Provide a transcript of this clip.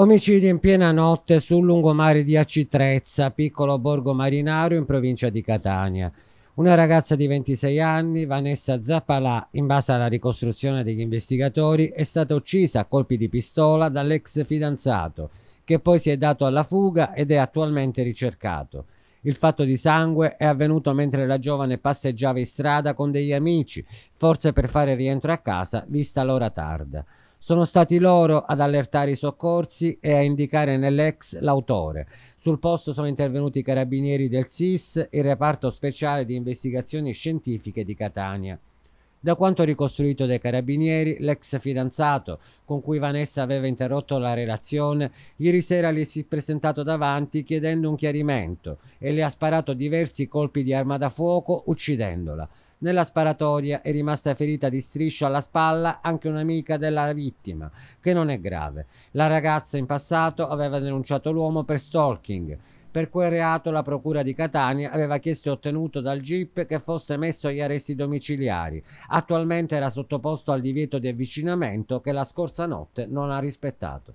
Omicidio in piena notte sul lungomare di Acitrezza, piccolo borgo marinario in provincia di Catania. Una ragazza di 26 anni, Vanessa Zappalà, in base alla ricostruzione degli investigatori, è stata uccisa a colpi di pistola dall'ex fidanzato, che poi si è dato alla fuga ed è attualmente ricercato. Il fatto di sangue è avvenuto mentre la giovane passeggiava in strada con degli amici, forse per fare rientro a casa, vista l'ora tarda. Sono stati loro ad allertare i soccorsi e a indicare nell'ex l'autore. Sul posto sono intervenuti i carabinieri del SIS, il reparto speciale di investigazioni scientifiche di Catania. Da quanto ricostruito dai carabinieri, l'ex fidanzato con cui Vanessa aveva interrotto la relazione, ieri sera le si è presentato davanti chiedendo un chiarimento e le ha sparato diversi colpi di arma da fuoco uccidendola. Nella sparatoria è rimasta ferita di striscio alla spalla anche un'amica della vittima, che non è grave. La ragazza in passato aveva denunciato l'uomo per stalking. Per quel reato la procura di Catania aveva chiesto e ottenuto dal GIP che fosse messo agli arresti domiciliari. Attualmente era sottoposto al divieto di avvicinamento che la scorsa notte non ha rispettato.